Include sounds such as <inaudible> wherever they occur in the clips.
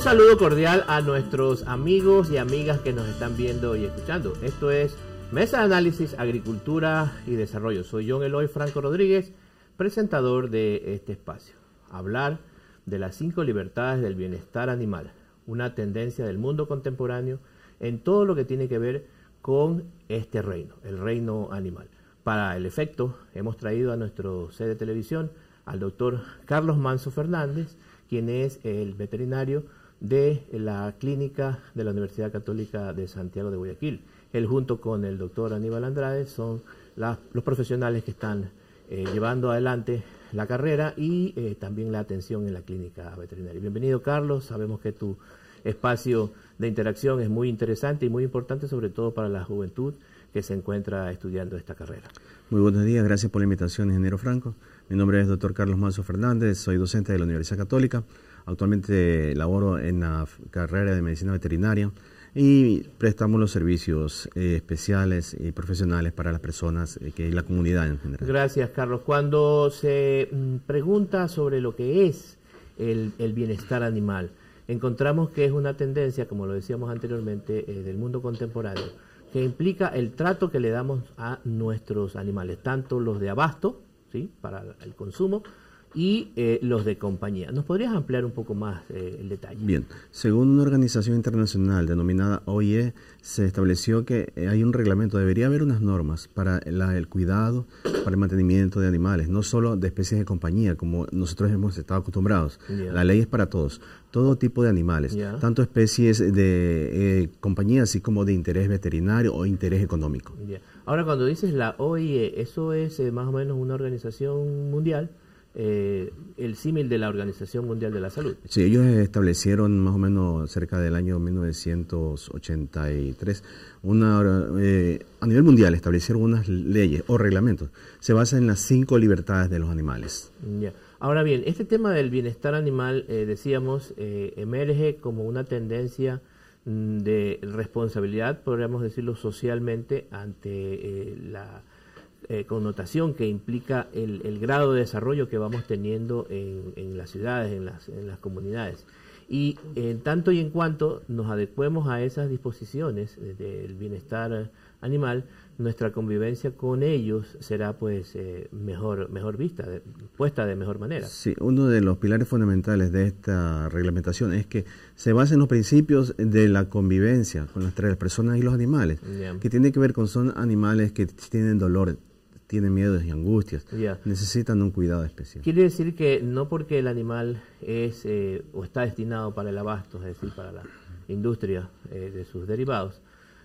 Un saludo cordial a nuestros amigos y amigas que nos están viendo y escuchando. Esto es Mesa de Análisis, Agricultura y Desarrollo. Soy John Eloy Franco Rodríguez, presentador de este espacio. Hablar de las cinco libertades del bienestar animal, una tendencia del mundo contemporáneo en todo lo que tiene que ver con este reino, el reino animal. Para el efecto, hemos traído a nuestro sede de televisión al doctor Carlos Manso Fernández, quien es el veterinario de la clínica de la Universidad Católica de Santiago de Guayaquil. Él junto con el doctor Aníbal Andrade son los profesionales que están eh, llevando adelante la carrera y eh, también la atención en la clínica veterinaria. Bienvenido Carlos, sabemos que tu espacio de interacción es muy interesante y muy importante, sobre todo para la juventud que se encuentra estudiando esta carrera. Muy buenos días, gracias por la invitación, ingeniero Franco. Mi nombre es doctor Carlos Manso Fernández, soy docente de la Universidad Católica. Actualmente laboro en la carrera de medicina veterinaria y prestamos los servicios eh, especiales y profesionales para las personas y eh, que la comunidad en general. Gracias, Carlos. Cuando se mm, pregunta sobre lo que es el, bienestar animal, encontramos que es una tendencia, como lo decíamos anteriormente, eh, del mundo contemporáneo, que implica el trato que le damos a nuestros animales, tanto los de abasto, ¿sí? para el consumo, y eh, los de compañía. ¿Nos podrías ampliar un poco más eh, el detalle? Bien, según una organización internacional denominada OIE, se estableció que eh, hay un reglamento, debería haber unas normas para el cuidado, para el mantenimiento de animales, no solo de especies de compañía, como nosotros hemos estado acostumbrados. La ley es para todos, todo tipo de animales, tanto especies de eh, compañía, así como de interés veterinario o interés económico. Ahora, cuando dices la OIE, eso es más o menos una organización mundial eh, el símil de la Organización Mundial de la Salud. Sí, ellos establecieron más o menos cerca del año 1983, una, eh, a nivel mundial establecieron unas leyes o reglamentos. Se basa en las cinco libertades de los animales. Ahora bien, este tema del bienestar animal, eh, decíamos, emerge como una tendencia mm, de responsabilidad, podríamos decirlo socialmente, ante la eh, connotación que implica el, grado de desarrollo que vamos teniendo en, las ciudades, en las, comunidades. Y en tanto y en cuanto nos adecuemos a esas disposiciones del bienestar animal, nuestra convivencia con ellos será pues eh, mejor, mejor vista, puesta de mejor manera. Sí, uno de los pilares fundamentales de esta reglamentación es que se basa en los principios de la convivencia con las, tres personas y los animales, que tiene que ver con son animales que tienen dolor, tiene miedos y angustias, necesitan un cuidado especial. Quiere decir que no porque el animal es eh, o está destinado para el abasto, es decir, para la industria eh, de sus derivados,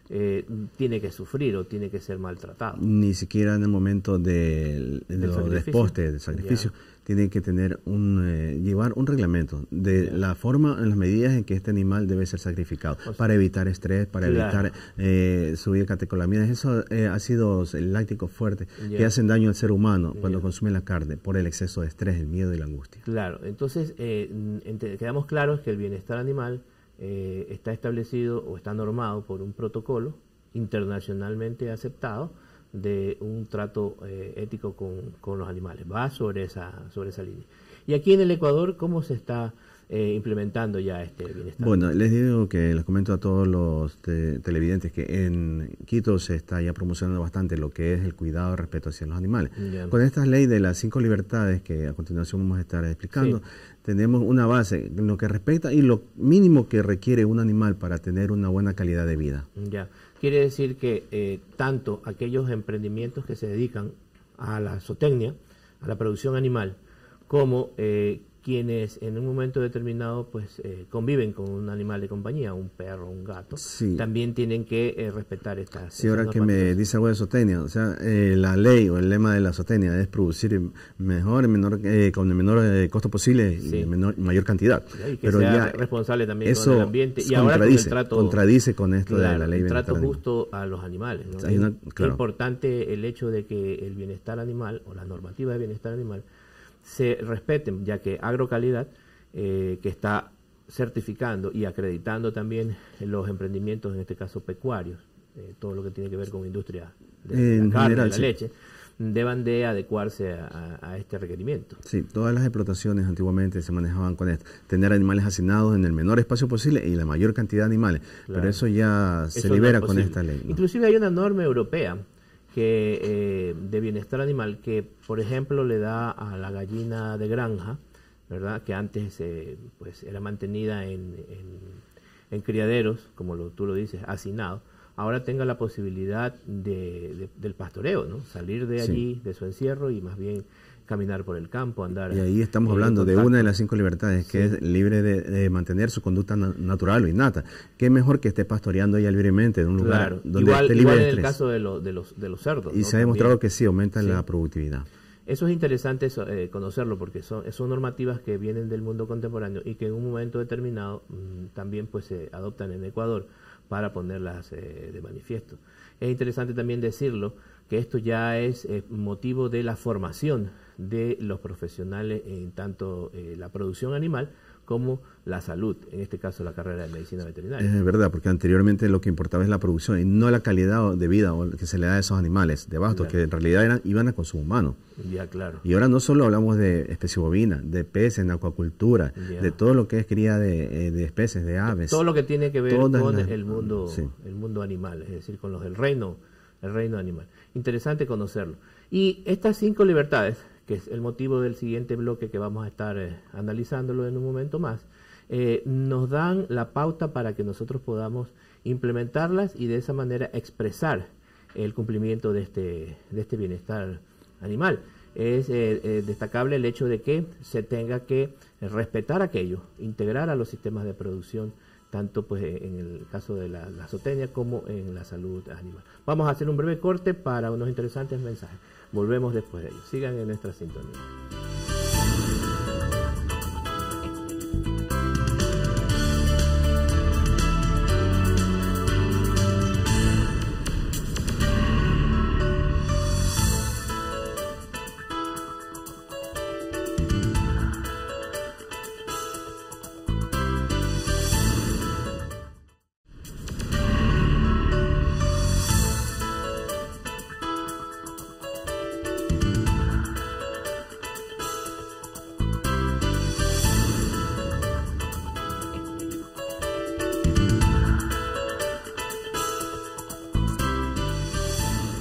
eh, tiene que sufrir o tiene que ser maltratado. Ni siquiera en el momento del, del los del sacrificio, tiene que tener un, eh, llevar un reglamento de la forma, las medidas en que este animal debe ser sacrificado, para evitar estrés, para evitar eh, subir Eso esos eh, sido el fuertes fuerte que hacen daño al ser humano cuando consume la carne por el exceso de estrés, el miedo y la angustia. Claro, entonces quedamos claros que el bienestar animal eh, está establecido o está normado por un protocolo internacionalmente aceptado de un trato eh, ético con, con, los animales. Va sobre esa, sobre esa línea. Y aquí en el Ecuador, ¿cómo se está eh, implementando ya este bienestar. Bueno, les digo que les comento a todos los televidentes que en Quito se está ya promocionando bastante lo que es el cuidado y respeto hacia los animales. Con esta ley de las cinco libertades que a continuación vamos a estar explicando, tenemos una base en lo que respecta y lo mínimo que requiere un animal para tener una buena calidad de vida. Ya. Quiere decir que eh, tanto aquellos emprendimientos que se dedican a la zootecnia, a la producción animal, como eh, quienes en un momento determinado pues eh, conviven con un animal de compañía, un perro, un gato, también tienen que eh, respetar estas. Sí, ahora que me dice algo de Sotenia, o sea, eh, la ley o el lema de la Sotenia es producir mejor, menor, con el menor costo posible mayor cantidad. Pero sea ya responsable también del ambiente y ahora contradice con esto de la ley. El trato justo a los animales. Es importante el hecho de que el bienestar animal o la normativa de bienestar animal se respeten, ya que Agrocalidad, eh, que está certificando y acreditando también los emprendimientos, en este caso pecuarios, eh, todo lo que tiene que ver con industria de la carne, de la leche, deban de adecuarse a, este requerimiento. Sí, todas las explotaciones antiguamente se manejaban con esto, tener animales hacinados en el menor espacio posible y la mayor cantidad de animales, pero eso ya se libera con esta ley. Inclusive hay una norma europea que, eh, de bienestar animal que, por ejemplo, le da a la gallina de granja, ¿verdad? que antes eh, pues, era mantenida en, criaderos, como lo, tú lo dices, hacinado, ahora tenga la posibilidad del pastoreo, ¿no? salir de allí, de su encierro y más bien caminar por el campo, andar. Y ahí estamos hablando de una de las cinco libertades, que es libre de, mantener su conducta natural o innata. Qué mejor que esté pastoreando ella libremente en un lugar donde igual, esté libre igual en el caso de, de, los, de los cerdos. Y se ha demostrado que sí, aumenta la productividad. Eso es interesante eh, conocerlo porque son, son normativas que vienen del mundo contemporáneo y que en un momento determinado mm, también pues se adoptan en Ecuador para ponerlas eh, de manifiesto. Es interesante también decirlo que esto ya es eh, motivo de la formación de los profesionales en tanto eh, la producción animal como la salud, en este caso la carrera de medicina veterinaria. Es verdad, porque anteriormente lo que importaba es la producción y no la calidad de vida que se le da a esos animales de bastos, que en realidad iban a consumo humano. claro. Y ahora no solo hablamos de especie bovina, de peces, en acuacultura, de todo lo que es cría de, eh, especies, de aves. Todo lo que tiene que ver con el, mundo, el mundo animal, es decir, con los del reino, el reino animal interesante conocerlo. Y estas cinco libertades, que es el motivo del siguiente bloque que vamos a estar eh, analizándolo en un momento más, eh, nos dan la pauta para que nosotros podamos implementarlas y de esa manera expresar el cumplimiento de este, de este bienestar animal. Es eh, destacable el hecho de que se tenga que respetar aquello, integrar a los sistemas de producción tanto pues en el caso de la, la azoteña como en la salud animal. Vamos a hacer un breve corte para unos interesantes mensajes. Volvemos después de ellos. Sigan en nuestra sintonía.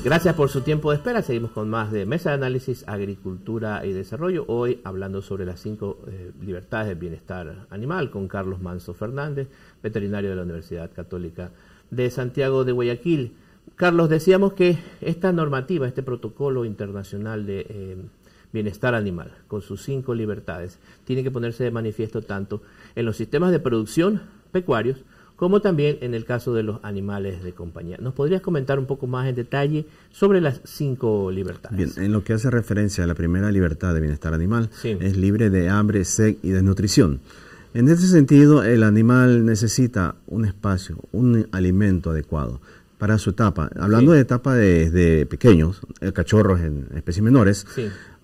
Gracias por su tiempo de espera. Seguimos con más de Mesa de Análisis, Agricultura y Desarrollo. Hoy hablando sobre las cinco eh, libertades del bienestar animal con Carlos Manso Fernández, veterinario de la Universidad Católica de Santiago de Guayaquil. Carlos, decíamos que esta normativa, este protocolo internacional de eh, bienestar animal, con sus cinco libertades, tiene que ponerse de manifiesto tanto en los sistemas de producción pecuarios como también en el caso de los animales de compañía. ¿Nos podrías comentar un poco más en detalle sobre las cinco libertades? Bien, en lo que hace referencia a la primera libertad de bienestar animal, es libre de hambre, sed y desnutrición. En ese sentido, el animal necesita un espacio, un alimento adecuado para su etapa. Hablando de etapa de pequeños, cachorros en especies menores,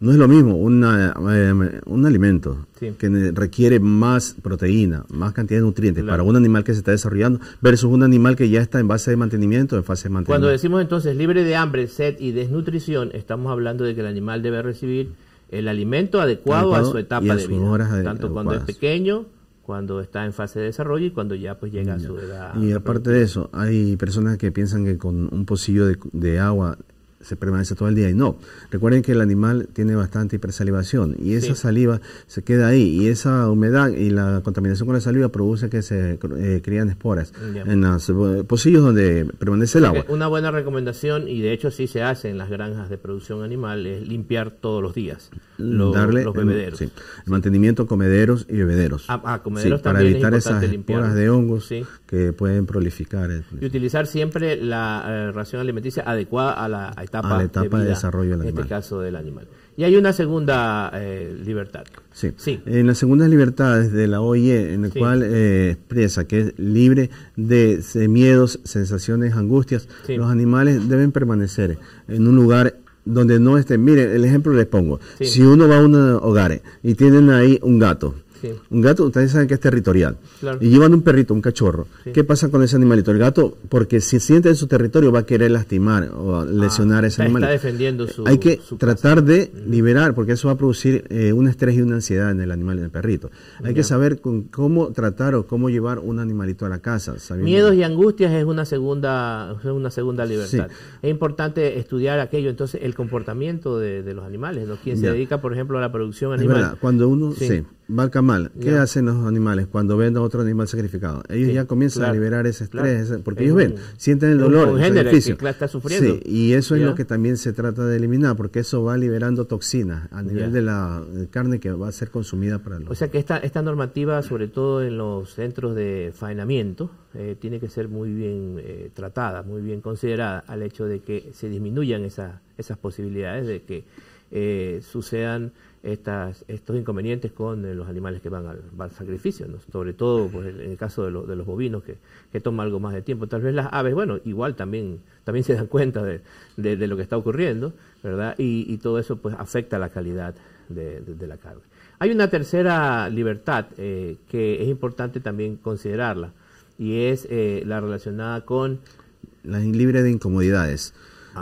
no es lo mismo una, eh, un alimento que requiere más proteína, más cantidad de nutrientes para un animal que se está desarrollando versus un animal que ya está en fase de mantenimiento, en fase de mantenimiento. Cuando decimos entonces libre de hambre, sed y desnutrición, estamos hablando de que el animal debe recibir el alimento adecuado, a su etapa de vida, tanto cuando es pequeño cuando está en fase de desarrollo y cuando ya pues llega a su edad. Y aparte de eso, hay personas que piensan que con un pocillo de, de agua se permanece todo el día y no. Recuerden que el animal tiene bastante hipersalivación y esa saliva se queda ahí y esa humedad y la contaminación con la saliva produce que se eh, crían esporas en los eh, pocillos donde permanece el agua. Una buena recomendación y de hecho sí se hace en las granjas de producción animal es limpiar todos los días los, bebederos. El, sí. mantenimiento comederos y bebederos. Ah, ah comederos Para evitar esas esporas de hongos que pueden prolificar. Y utilizar siempre la eh, ración alimenticia adecuada a la etapa, a etapa de, desarrollo del en este animal. En este caso del animal. Y hay una segunda eh, libertad. Sí. En la segunda libertad de la OIE, en la cual eh, expresa que es libre de miedos, sensaciones, angustias, los animales deben permanecer en un lugar donde no estén. Miren, el ejemplo les pongo. Si uno va a un hogar y tienen ahí un gato, un gato, ustedes saben que es territorial. Y llevan un perrito, un cachorro. ¿Qué pasa con ese animalito? El gato, porque si siente en su territorio, va a querer lastimar o ah, lesionar a ese animal animalito. Está defendiendo su. Hay que tratar de liberar, porque eso va a producir eh, un estrés y una ansiedad en el animal, en el perrito. Hay que saber cómo tratar o cómo llevar un animalito a la casa. Miedos y angustias es una segunda, es una segunda libertad. Es importante estudiar aquello, entonces, el comportamiento de, los animales, los Quien se dedica, por ejemplo, a la producción animal. cuando uno. Sí marca mal. ¿Qué hacen los animales cuando ven a otro animal sacrificado? Ellos ya comienzan a liberar ese estrés, porque ellos ven, sienten el dolor, el está sufriendo. Sí, y eso es lo que también se trata de eliminar, porque eso va liberando toxinas a nivel de la carne que va a ser consumida para los. O sea que esta, esta normativa, sobre todo en los centros de faenamiento, eh, tiene que ser muy bien eh, tratada, muy bien considerada al hecho de que se disminuyan esas esas posibilidades de que eh, sucedan estos inconvenientes con eh, los animales que van al, sacrificio, sobre todo pues, en el caso de, los bovinos, que, toman toma algo más de tiempo. Tal vez las aves, bueno, igual también, también se dan <laughs> cuenta de, lo que está ocurriendo, ¿verdad? Y, todo eso pues, afecta la calidad de, la carne. Hay una tercera libertad eh, que es importante también considerarla, y es eh, la relacionada con... La libre de incomodidades.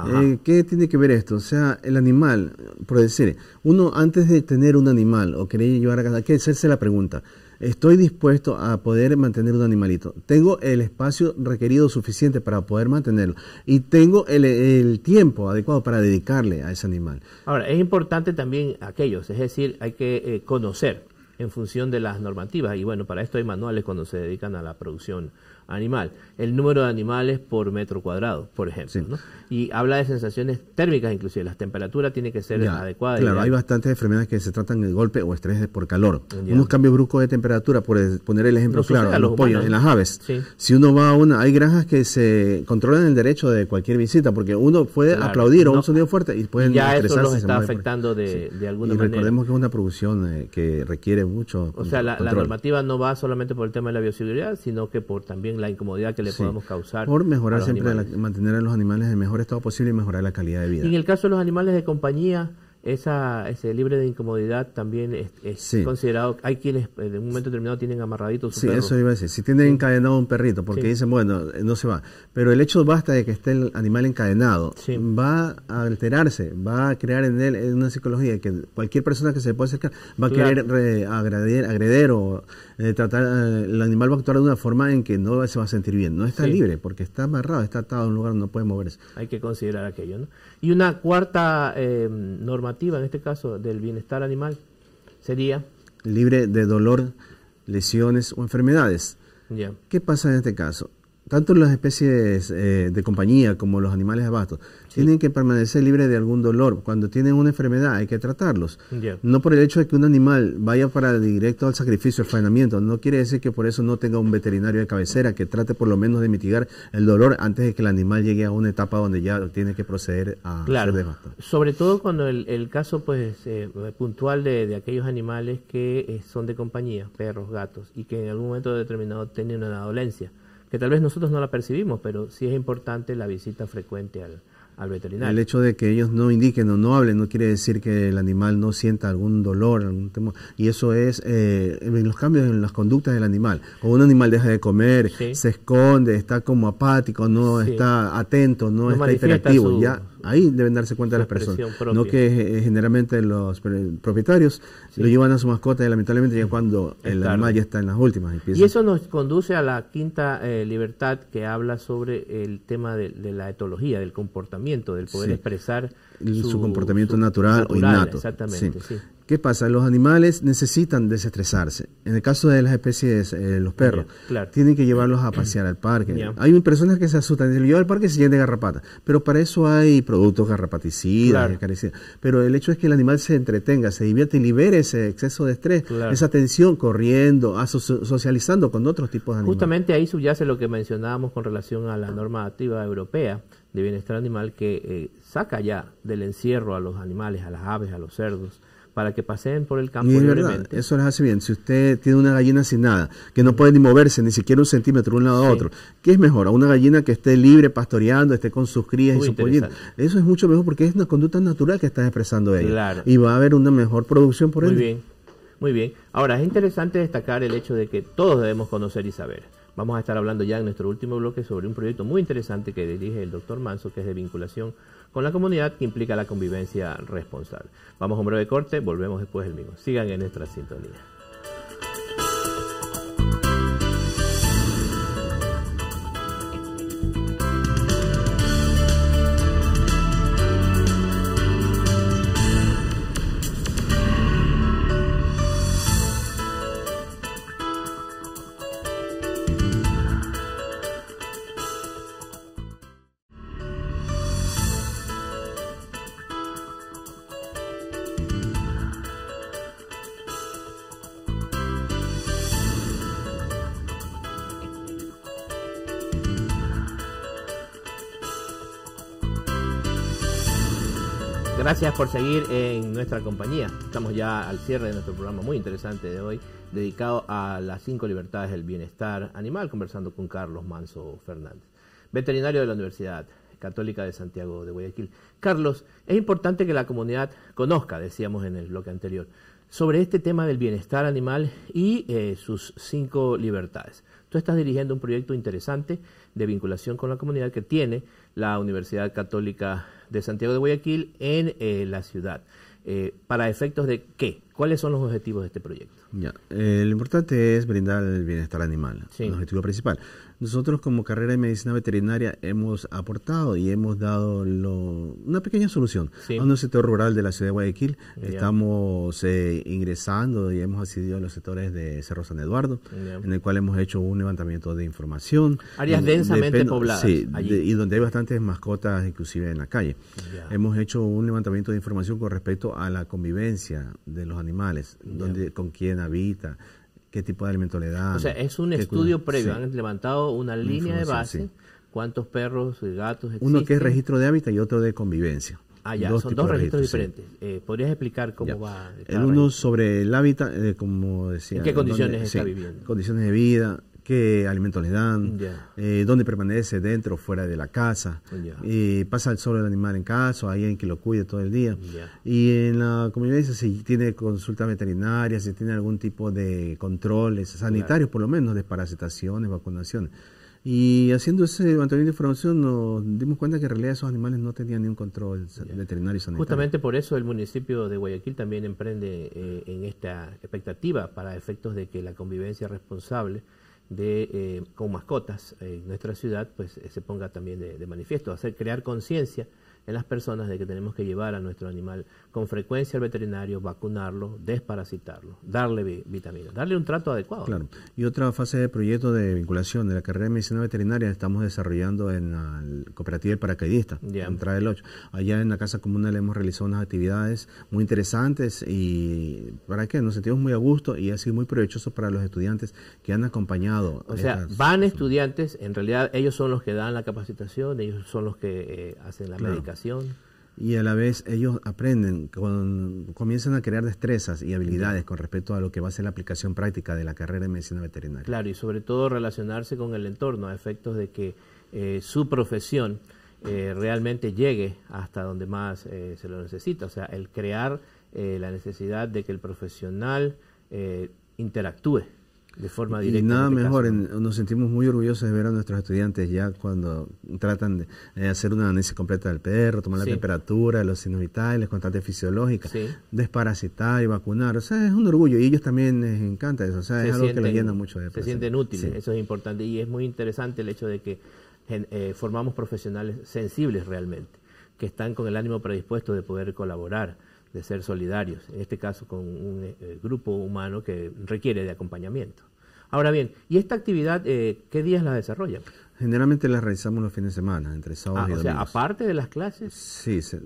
Eh, ¿Qué tiene que ver esto? O sea, el animal, por decir, uno antes de tener un animal o querer llevar a casa, hay que hacerse la pregunta, ¿estoy dispuesto a poder mantener un animalito? ¿Tengo el espacio requerido suficiente para poder mantenerlo? ¿Y tengo el, tiempo adecuado para dedicarle a ese animal? Ahora, es importante también aquellos, es decir, hay que eh, conocer en función de las normativas. Y bueno, para esto hay manuales cuando se dedican a la producción animal. El número de animales por metro cuadrado, por ejemplo. Y habla de sensaciones térmicas, inclusive. Las temperaturas tiene que ser adecuadas. Claro, hay bastantes enfermedades que se tratan de golpe o estrés por calor. Unos cambios bruscos de temperatura, por poner el ejemplo claro, los, pollos, en las aves. Si uno va a una, hay granjas que se controlan el derecho de cualquier visita, porque uno puede aplaudir O un sonido fuerte y pueden ya eso los está afectando de, alguna manera. Recordemos que es una producción eh, que requiere mucho. O sea, la, normativa no va solamente por el tema de la bioseguridad, sino que por también la incomodidad que le podemos causar. Por mejorar siempre, mantener a los animales en el mejor estado posible y mejorar la calidad de vida. Y en el caso de los animales de compañía, esa, ese libre de incomodidad también es, considerado, hay quienes en un momento determinado tienen amarradito Sí, eso iba a decir, si tienen encadenado un perrito, porque dicen, bueno, eh, no se va, pero el hecho basta de que esté el animal encadenado, va a alterarse, va a crear en él una psicología que cualquier persona que se le pueda acercar va a querer re, agredir, o eh, tratar, eh, el animal va a actuar de una forma en que no se va a sentir bien, no está libre, porque está amarrado, está atado a un lugar, donde no puede moverse. Hay que considerar aquello, ¿no? Y una cuarta eh, normativa, en este caso, del bienestar animal sería... Libre de dolor, lesiones o enfermedades. ¿Qué pasa en este caso? tanto las especies eh, de compañía como los animales de tienen que permanecer libres de algún dolor. Cuando tienen una enfermedad hay que tratarlos. No por el hecho de que un animal vaya para directo al sacrificio, al faenamiento, no quiere decir que por eso no tenga un veterinario de cabecera que trate por lo menos de mitigar el dolor antes de que el animal llegue a una etapa donde ya tiene que proceder a de devastado. Sobre todo cuando el, caso pues eh, puntual de, aquellos animales que eh, son de compañía, perros, gatos, y que en algún momento determinado tienen una dolencia que tal vez nosotros no la percibimos, pero sí es importante la visita frecuente al, veterinario. El hecho de que ellos no indiquen o no hablen no quiere decir que el animal no sienta algún dolor, algún temor. Y eso es eh, en los cambios en las conductas del animal. O un animal deja de comer, se esconde, está como apático, no está atento, no, está hiperactivo. Ya Ahí deben darse cuenta las personas. No que eh, generalmente los propietarios lo llevan a su mascota y lamentablemente ya cuando el animal ya está en las últimas. Y eso nos conduce a la quinta eh, libertad que habla sobre el tema de, la etología, del comportamiento, del poder expresar su, comportamiento natural, o innato. Exactamente. Sí. ¿Qué pasa? Los animales necesitan desestresarse. En el caso de las especies, eh, los perros, tienen que llevarlos a pasear al parque. Hay personas que se asustan, dicen, yo al parque se llena de garrapatas. Pero para eso hay productos garrapaticidas, Pero el hecho es que el animal se entretenga, se divierte y libere ese exceso de estrés, esa tensión, corriendo, socializando con otros tipos de animales. Justamente ahí subyace lo que mencionábamos con relación a la normativa europea de bienestar animal que eh, saca ya del encierro a los animales, a las aves, a los cerdos para que paseen por el campo libremente. Eso les hace bien. Si usted tiene una gallina sin nada, que no puede ni moverse ni siquiera un centímetro de un lado a otro, ¿qué es mejor? A una gallina que esté libre pastoreando, esté con sus crías y su pollito. Eso es mucho mejor porque es una conducta natural que está expresando ella. Claro. Y va a haber una mejor producción por Muy Muy bien. Muy bien. Ahora, es interesante destacar el hecho de que todos debemos conocer y saber. Vamos a estar hablando ya en nuestro último bloque sobre un proyecto muy interesante que dirige el doctor Manso, que es de vinculación con la comunidad que implica la convivencia responsable. Vamos a un breve corte, volvemos después del mismo. Sigan en nuestra sintonía. gracias por seguir en nuestra compañía. Estamos ya al cierre de nuestro programa muy interesante de hoy, dedicado a las cinco libertades del bienestar animal, conversando con Carlos Manso Fernández, veterinario de la Universidad Católica de Santiago de Guayaquil. Carlos, es importante que la comunidad conozca, decíamos en el bloque anterior, sobre este tema del bienestar animal y eh, sus cinco libertades. Tú estás dirigiendo un proyecto interesante de vinculación con la comunidad que tiene la Universidad Católica de Santiago de Guayaquil en eh, la ciudad. Eh, ¿Para efectos de qué? ¿Cuáles son los objetivos de este proyecto? Ya, eh, lo importante es brindar el bienestar animal, el objetivo principal. Nosotros como carrera de medicina veterinaria hemos aportado y hemos dado una pequeña solución En un sector rural de la ciudad de Guayaquil. Estamos eh, ingresando y hemos asistido a los sectores de Cerro San Eduardo, en el cual hemos hecho un levantamiento de información. Áreas densamente pobladas. Sí, y donde hay bastantes mascotas inclusive en la calle. Hemos hecho un levantamiento de información con respecto a la convivencia de los animales, donde, con quién habita, qué tipo de alimento le dan. O sea, es un estudio previo, han levantado una línea de base, cuántos perros, eh, gatos existen. Uno que es registro de hábitat y otro de convivencia. Ah, ya, son dos registros, diferentes. Eh, ¿Podrías explicar cómo va? El uno sobre el hábitat, eh, como decía. ¿En qué condiciones está viviendo? Condiciones de vida, qué alimentos le dan, eh, dónde permanece dentro o fuera de la casa, pasa el solo el animal en casa hay alguien que lo cuide todo el día. Y en la comunidad dice si tiene consulta veterinaria, si tiene algún tipo de controles sanitarios, por lo menos, de parasitaciones, vacunaciones. Y haciendo ese mantenimiento de información nos dimos cuenta que en realidad esos animales no tenían ningún control veterinario sanitario. Justamente por eso el municipio de Guayaquil también emprende eh, en esta expectativa para efectos de que la convivencia responsable de, eh, con mascotas en nuestra ciudad, pues eh, se ponga también de, de manifiesto, hacer crear conciencia en las personas de que tenemos que llevar a nuestro animal con frecuencia al veterinario, vacunarlo, desparasitarlo, darle vitaminas, darle un trato adecuado. Claro. Y otra fase de proyecto de vinculación de la carrera de medicina veterinaria estamos desarrollando en la cooperativa El Paracaidista, en entrada Allá en la Casa Comuna le hemos realizado unas actividades muy interesantes y para qué nos sentimos muy a gusto y ha sido muy provechoso para los estudiantes que han acompañado. O sea, van estudiantes, en realidad ellos son los que dan la capacitación, ellos son los que eh, hacen la médica. Y a la vez ellos aprenden, comienzan a crear destrezas y habilidades con respecto a lo que va a ser la aplicación práctica de la carrera de medicina veterinaria. Claro, y sobre todo relacionarse con el entorno a efectos de que eh, su profesión eh, realmente llegue hasta donde más eh, se lo necesita. O sea, el crear la necesidad de que el profesional interactúe de forma directa. Y nada este mejor, nos sentimos muy orgullosos de ver a nuestros estudiantes ya cuando tratan de eh, hacer una análisis completa del perro, tomar la temperatura, los signos vitales, constantes fisiológicas, desparasitar y vacunar. O sea, es un orgullo y ellos también les encanta eso. O sea, es algo que les llena mucho de Se sienten útiles, eso es importante y es muy interesante el hecho de que eh, formamos profesionales sensibles realmente, que están con el ánimo predispuesto de poder colaborar de ser solidarios, en este caso con un eh, grupo humano que requiere de acompañamiento. Ahora bien, ¿y esta actividad eh, qué días la desarrollan? Generalmente la realizamos los fines de semana, entre sábados ah, y domingos. O sea, aparte de las clases, sí, se,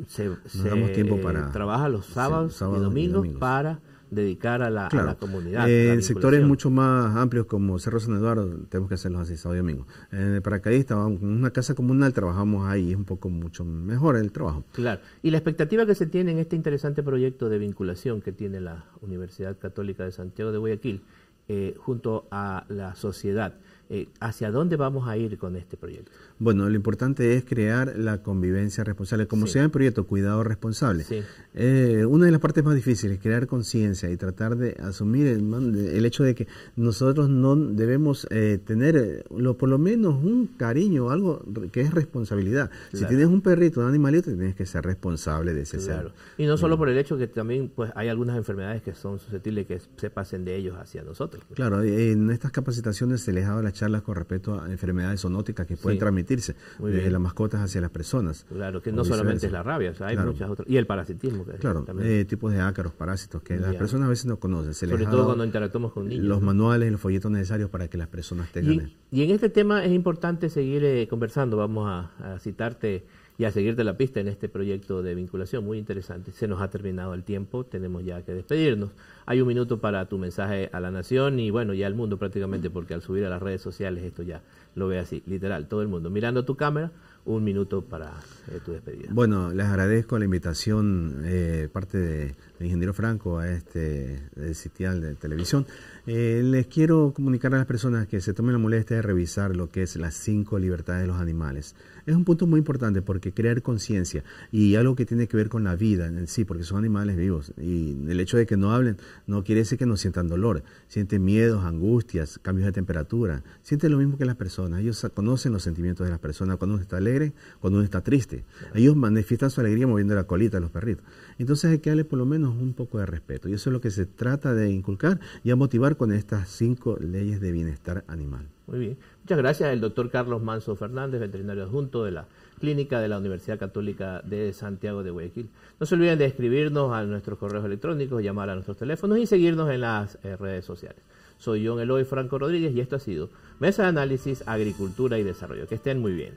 tiempo eh, para, trabaja los sábados, y, domingos para dedicar a la, la comunidad. en eh, sectores mucho más amplios como Cerro San Eduardo, tenemos que hacerlos así sábado y domingo. En el paracaidista, en una casa comunal trabajamos ahí, es un poco mucho mejor el trabajo. Claro, y la expectativa que se tiene en este interesante proyecto de vinculación que tiene la Universidad Católica de Santiago de Guayaquil eh, junto a la sociedad. Eh, hacia dónde vamos a ir con este proyecto. Bueno, lo importante es crear la convivencia responsable, como sea el proyecto Cuidado Responsable. Eh, una de las partes más difíciles es crear conciencia y tratar de asumir el, hecho de que nosotros no debemos eh, tener por lo menos un cariño, algo que es responsabilidad. Si tienes un perrito, un animalito, tienes que ser responsable de ese claro. Y no solo mm. por el hecho que también pues hay algunas enfermedades que son susceptibles que se pasen de ellos hacia nosotros. Claro, en estas capacitaciones se les ha dado la con respecto a enfermedades zoonóticas que pueden transmitirse desde las mascotas hacia las personas. Claro, que no solamente es la rabia, hay muchas otras. Y el parasitismo. Que claro, eh, tipos de ácaros, parásitos, que las personas a veces no conocen. Sobre todo cuando interactuamos con niños. Los manuales y los folletos necesarios para que las personas tengan. Y, y en este tema es importante seguir eh, conversando. Vamos a, a citarte y a seguirte la pista en este proyecto de vinculación muy interesante. Se nos ha terminado el tiempo, tenemos ya que despedirnos. Hay un minuto para tu mensaje a la nación y bueno, ya al mundo prácticamente, porque al subir a las redes sociales esto ya lo ve así, literal, todo el mundo mirando tu cámara, un minuto para eh, tu despedida. Bueno, les agradezco la invitación eh, parte del ingeniero Franco a este sitial de televisión. Eh, les quiero comunicar a las personas que se tomen la molestia de revisar lo que es las cinco libertades de los animales. Es un punto muy importante porque crear conciencia y algo que tiene que ver con la vida en sí, porque son animales vivos y el hecho de que no hablen no quiere decir que no sientan dolor, sienten miedos, angustias, cambios de temperatura, sienten lo mismo que las personas, ellos conocen los sentimientos de las personas, cuando uno está alegre, cuando uno está triste, ellos manifiestan su alegría moviendo la colita de los perritos. Entonces hay que darle por lo menos un poco de respeto y eso es lo que se trata de inculcar y a motivar con estas cinco leyes de bienestar animal. Muy bien, muchas gracias el doctor Carlos Manso Fernández, veterinario adjunto de la clínica de la Universidad Católica de Santiago de Guayaquil. No se olviden de escribirnos a nuestros correos electrónicos, llamar a nuestros teléfonos y seguirnos en las eh, redes sociales. Soy John Eloy Franco Rodríguez y esto ha sido Mesa de Análisis, Agricultura y Desarrollo. Que estén muy bien.